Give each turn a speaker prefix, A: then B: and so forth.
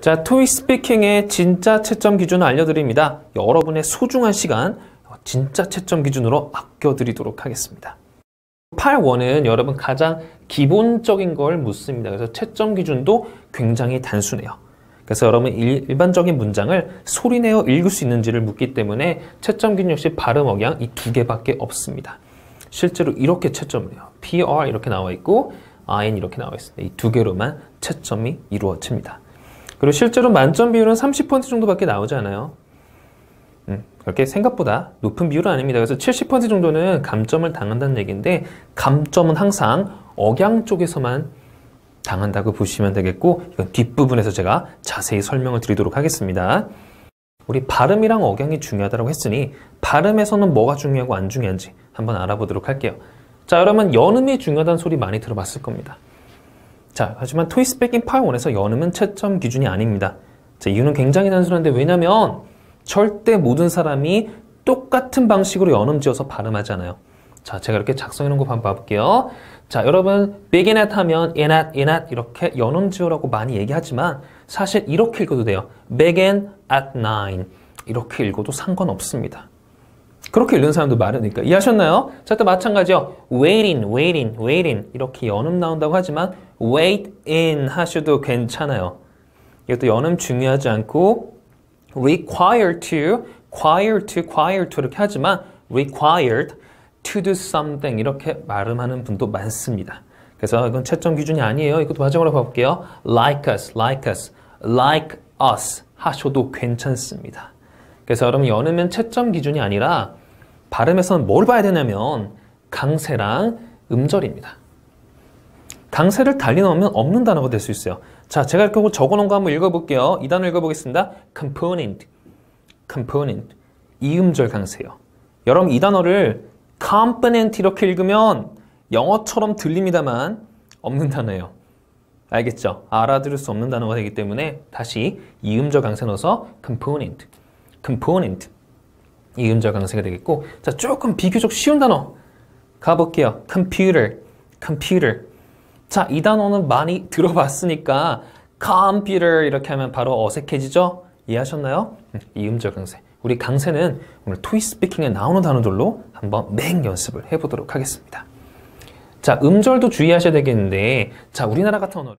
A: 자, 토익 스피킹의 진짜 채점 기준을 알려드립니다. 여러분의 소중한 시간, 진짜 채점 기준으로 아껴드리도록 하겠습니다. 8원은 여러분 가장 기본적인 걸 묻습니다. 그래서 채점 기준도 굉장히 단순해요. 그래서 여러분 일반적인 문장을 소리내어 읽을 수 있는지를 묻기 때문에 채점 기준 역시 발음 억양 이 두 개밖에 없습니다. 실제로 이렇게 채점을 해요. PR 이렇게 나와 있고 IN 이렇게 나와 있습니다. 이 두 개로만 채점이 이루어집니다. 그리고 실제로 만점 비율은 30% 정도밖에 나오지 않아요. 음, 그렇게 생각보다 높은 비율은 아닙니다. 그래서 70% 정도는 감점을 당한다는 얘기인데 감점은 항상 억양 쪽에서만 당한다고 보시면 되겠고 이건 뒷부분에서 제가 자세히 설명을 드리도록 하겠습니다. 우리 발음이랑 억양이 중요하다고 했으니 발음에서는 뭐가 중요하고 안 중요한지 한번 알아보도록 할게요. 자 여러분 연음이 중요하다는 소리 많이 들어봤을 겁니다. 자, 하지만 토이스백 인파이원에서 연음은 채점 기준이 아닙니다. 자, 이유는 굉장히 단순한데 왜냐면 절대 모든 사람이 똑같은 방식으로 연음 지어서 발음하잖아요. 자, 제가 이렇게 작성해 놓은 거 한번 봐볼게요. 자, 여러분 begin at 하면 in at, in at 이렇게 연음 지어라고 많이 얘기하지만 사실 이렇게 읽어도 돼요. begin at nine 이렇게 읽어도 상관없습니다. 그렇게 읽는 사람도 많으니까. 이해하셨나요? 자, 또 마찬가지요. wait in, wait in, wait in. 이렇게 연음 나온다고 하지만 wait in 하셔도 괜찮아요. 이것도 연음 중요하지 않고 require to, require to, require to 이렇게 하지만 required to do something 이렇게 말음하는 분도 많습니다. 그래서 이건 채점 기준이 아니에요. 이것도 마지막으로 봐볼게요. like us, like us, like us 하셔도 괜찮습니다. 그래서 여러분 연음은 채점 기준이 아니라 발음에서는 뭘 봐야 되냐면 강세랑 음절입니다. 강세를 달리 넣으면 없는 단어가 될 수 있어요. 자, 제가 이렇게 적어놓은 거 한번 읽어볼게요. 이 단어 읽어보겠습니다. component, component, 이음절 강세요. 여러분 이 단어를 component 이렇게 읽으면 영어처럼 들립니다만 없는 단어예요. 알겠죠? 알아들을 수 없는 단어가 되기 때문에 다시 이음절 강세 넣어서 component, component. 이 음절 가능성이 되겠고 자 조금 비교적 쉬운 단어 가볼게요. computer, computer 자이 단어는 많이 들어봤으니까 computer 이렇게 하면 바로 어색해지죠? 이해하셨나요? 음, 이 음절 강세 우리 강세는 오늘 토이 스피킹에 나오는 단어들로 한번 맹 연습을 해보도록 하겠습니다. 자, 음절도 주의하셔야 되겠는데, 자, 우리나라 같은 언어.